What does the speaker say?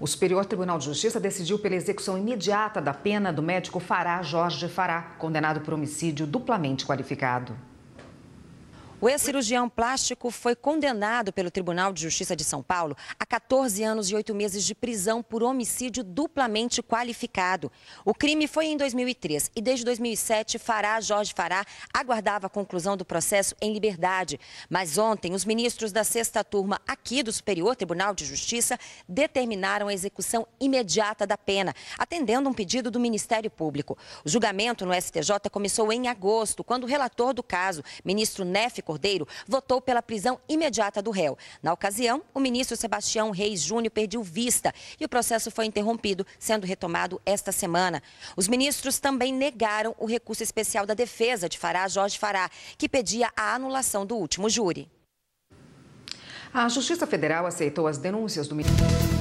O Superior Tribunal de Justiça decidiu pela execução imediata da pena do médico Fará Jorge Fará, condenado por homicídio duplamente qualificado. O ex-cirurgião plástico foi condenado pelo Tribunal de Justiça de São Paulo a 14 anos e 8 meses de prisão por homicídio duplamente qualificado. O crime foi em 2003 e desde 2007 Fará Jorge Fará aguardava a conclusão do processo em liberdade. Mas ontem os ministros da sexta turma aqui do Superior Tribunal de Justiça determinaram a execução imediata da pena, atendendo um pedido do Ministério Público. O julgamento no STJ começou em agosto, quando o relator do caso, ministro Néfico Cordeiro votou pela prisão imediata do réu. Na ocasião, o ministro Sebastião Reis Júnior perdeu vista e o processo foi interrompido, sendo retomado esta semana. Os ministros também negaram o recurso especial da defesa de Fará, Jorge Fará, que pedia a anulação do último júri. A Justiça Federal aceitou as denúncias do ministro.